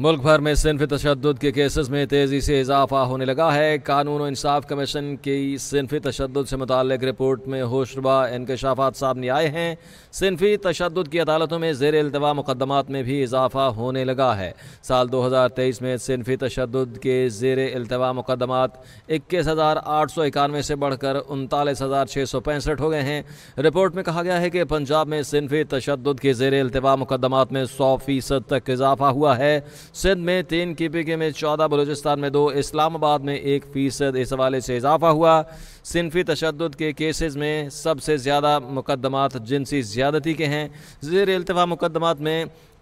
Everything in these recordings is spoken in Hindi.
मुल्क भर में सिनफी तशद के केसेस में तेज़ी से इजाफा होने लगा है कानून और इंसाफ कमीशन की सिनफी तशद से मुतल रिपोर्ट में होशरबा इनकशाफात सामने आए हैं सिनफी तशद की अदालतों में जेर अल्तवा मुकदमात में भी इजाफा होने लगा है साल दो हज़ार तेईस में सिनफी तशद के जेर अल्तवा मुकदमात इक्कीस हज़ार आठ सौ इक्यानवे से बढ़कर उनतालीस हज़ार छः सौ पैंसठ हो गए हैं रिपोर्ट में कहा गया है कि पंजाब में सिनफी तशद के जेर अल्तवा मुकदमात में सौ फीसद तक इजाफा हुआ है सिंध में तीन के पी के में चौदह बलूचिस्तान में दो इस्लामाबाद में एक फ़ीसद इस हवाले से इजाफा हुआ सिनफी तशद के केसेज में सबसे ज़्यादा मुकदमात जिनसी ज़्यादती के हैं जेर अल्तवा मुकदमात में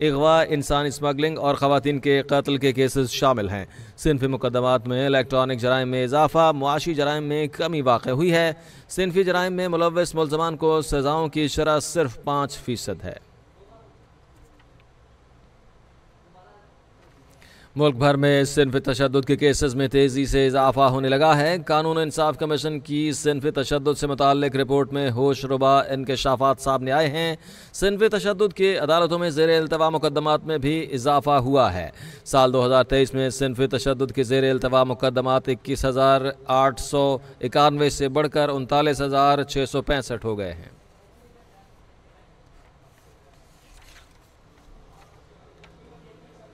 अगवा इंसान स्मगलिंग और ख़वान के कत्ल के केसेस शामिल हैं सिनफी मुकदमात में इलेक्ट्रॉनिक जराइम में इजाफा मुआशी जराइम में कमी वाक़ हुई है सिनफी जराइम में मुलवस मुलजमान को सज़ाओं की शरह सिर्फ पाँच फ़ीसद है मुल्क भर में सिनफ तशद के केसेस में तेज़ी से इजाफा होने लगा है कानून इंसाफ कमीशन की सिनफ तशद से मुतल रिपोर्ट में होश रुबा इनकशाफात सामने आए हैं सिनफ तशद के अदालतों में जेर अल्तवा मुकदमा में भी इजाफा हुआ है साल दो हज़ार तेईस में सिनफ तशद के जेर अल्तवा मुकदमात इक्कीस हज़ार आठ सौ इक्यानवे से बढ़कर उनतालीस हज़ार छः सौ पैंसठ हो गए हैं